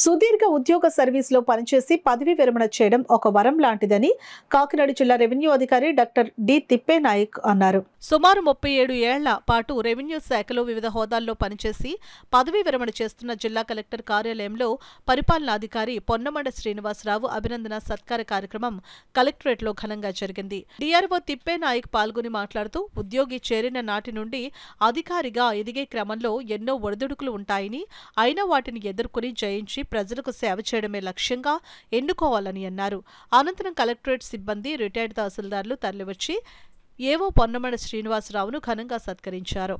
సుదీర్ఘ ఉద్యోగ సర్వీస్లో పనిచేసి పదవి విరమణ చేయడం ఒక వరం లాంటిదని కాకినాడ జిల్లా రెవెన్యూ అధికారి డాక్టర్ డి తిప్పే నాయక్ అన్నారు సుమారు ముప్పై ఏడు ఏళ్ల పాటు రెవెన్యూ శాఖలో వివిధ హోదాల్లో పనిచేసి పదవి విరమణ చేస్తున్న జిల్లా కలెక్టర్ కార్యాలయంలో పరిపాలనాధికారి పొన్నమండ శ్రీనివాసరావు అభినందన సత్కార కార్యక్రమం కలెక్టరేట్లో ఘనంగా జరిగింది డిఆర్ఓ తిప్పే నాయక్ పాల్గొని మాట్లాడుతూ ఉద్యోగి చేరిన నాటి నుండి అధికారిగా ఎదిగే క్రమంలో ఎన్నో ఒడిదుడుకులు ఉంటాయని అయినా వాటిని ఎదుర్కొని జయించి ప్రజలకు సేవ చేయడమే లక్ష్యంగా ఎన్నుకోవాలని అన్నారు అనంతరం కలెక్టరేట్ సిబ్బంది రిటైర్డ్ తహసీల్దార్లు తరలివచ్చి ఏవో పొన్నమడ శ్రీనివాసరావును ఘనంగా సత్కరించారు